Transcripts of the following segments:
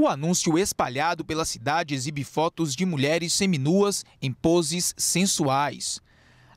O anúncio espalhado pela cidade exibe fotos de mulheres seminuas em poses sensuais.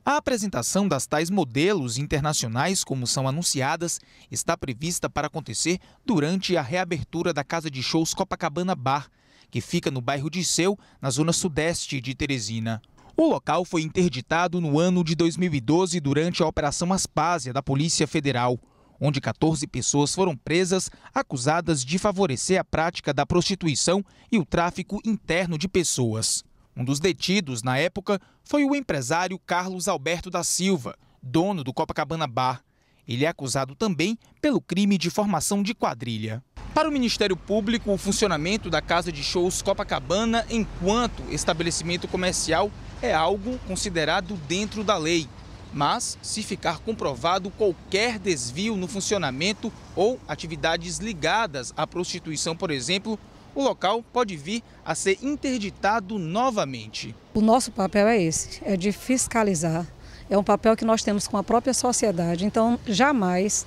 A apresentação das tais modelos internacionais, como são anunciadas, está prevista para acontecer durante a reabertura da casa de shows Copacabana Bar, que fica no bairro de Seu, na zona sudeste de Teresina. O local foi interditado no ano de 2012 durante a Operação Aspásia da Polícia Federal onde 14 pessoas foram presas acusadas de favorecer a prática da prostituição e o tráfico interno de pessoas. Um dos detidos na época foi o empresário Carlos Alberto da Silva, dono do Copacabana Bar. Ele é acusado também pelo crime de formação de quadrilha. Para o Ministério Público, o funcionamento da casa de shows Copacabana enquanto estabelecimento comercial é algo considerado dentro da lei. Mas, se ficar comprovado qualquer desvio no funcionamento ou atividades ligadas à prostituição, por exemplo, o local pode vir a ser interditado novamente. O nosso papel é esse: é de fiscalizar. É um papel que nós temos com a própria sociedade. Então, jamais,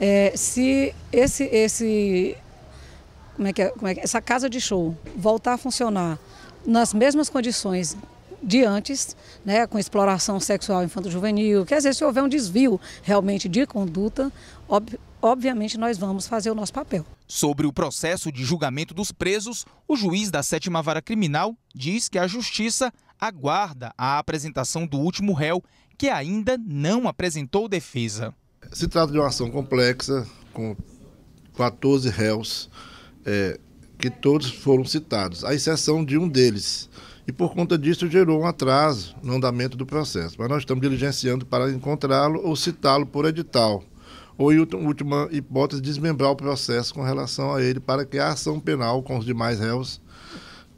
é, se esse, esse como é que é, como é que é, essa casa de show voltar a funcionar nas mesmas condições de antes, né, com exploração sexual infanto-juvenil, que às vezes se houver um desvio realmente de conduta, ob obviamente nós vamos fazer o nosso papel. Sobre o processo de julgamento dos presos, o juiz da sétima vara criminal diz que a justiça aguarda a apresentação do último réu, que ainda não apresentou defesa. Se trata de uma ação complexa, com 14 réus, é, que todos foram citados, à exceção de um deles, e por conta disso gerou um atraso no andamento do processo. Mas nós estamos diligenciando para encontrá-lo ou citá-lo por edital, ou em última hipótese, desmembrar o processo com relação a ele para que a ação penal com os demais réus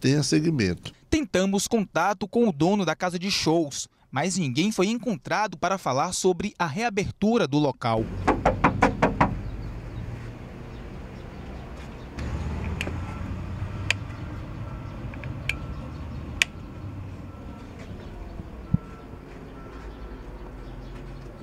tenha seguimento. Tentamos contato com o dono da casa de shows, mas ninguém foi encontrado para falar sobre a reabertura do local.